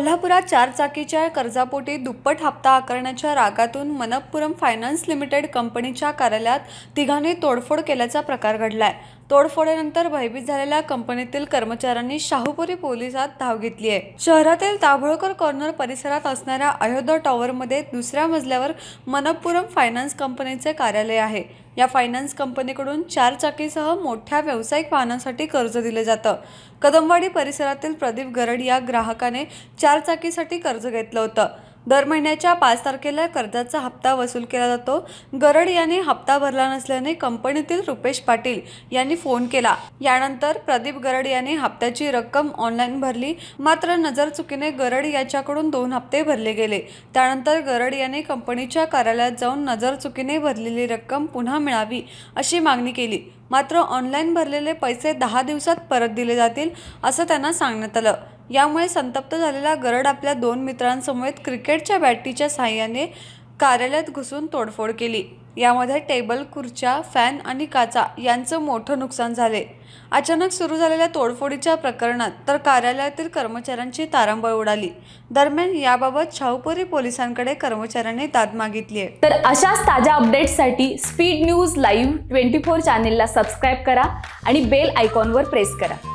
कोल्हापुरात चाकीच्या कर्जापोटी दुप्पट हप्ता आकारण्याच्या रागातून मनप्पुरम फायनान्स लिमिटेड कंपनीच्या कार्यालयात तिघांनी तोडफोड केल्याचा प्रकार घडलाय तोडफोडीनंतर भयभीत झालेल्या कंपनीतील कर्मचाऱ्यांनी शाहूपुरी पोलिसात धाव घेतली आहे शहरातील ताभोळकर कॉर्नर परिसरात असणाऱ्या अयोध्या टॉवरमध्ये दुसऱ्या मजल्यावर मनपुरम फायनान्स कंपनीचे कार्यालय आहे या फायनान्स कंपनीकडून चार चाकीसह मोठ्या व्यावसायिक वाहनांसाठी कर्ज दिले जातं कदमवाडी परिसरातील प्रदीप गरड या ग्राहकाने चार चाकीसाठी कर्ज घेतलं होतं दर महिन्याच्या पाच तारखेला कर्जाचा हप्ता वसूल केला जातो गरड यांनी हप्ता भरला नसल्याने कंपनीतील रुपेश पाटील यांनी फोन केला यानंतर प्रदीप गरड यांनी हप्त्याची रक्कम ऑनलाईन भरली मात्र नजर चुकीने गरड याच्याकडून दोन हप्ते भरले गेले त्यानंतर गरड यांनी कंपनीच्या कार्यालयात जाऊन नजर चुकीने भरलेली रक्कम पुन्हा मिळावी अशी मागणी केली मात्र ऑनलाईन भरलेले पैसे दहा दिवसात परत दिले जातील असं त्यांना सांगण्यात आलं यामुळे संतप्त झालेला गरड आपल्या दोन मित्रांसमवेत क्रिकेटच्या बॅटीच्या सहाय्याने कार्यालयात घुसून तोडफोड केली यामध्ये टेबल खुर्च्या फॅन आणि काचा यांचं मोठं नुकसान झाले अचानक सुरू झालेल्या तोडफोडीच्या प्रकरणात तर कार्यालयातील कर्मचाऱ्यांची तारांबळ उडाली दरम्यान याबाबत शाहूपुरी पोलिसांकडे कर्मचाऱ्यांनी दाद मागितली आहे तर अशाच ताज्या अपडेट्ससाठी speed news live twenty four चॅनेलला सबस्क्राईब करा आणि बेल आयकॉनवर प्रेस करा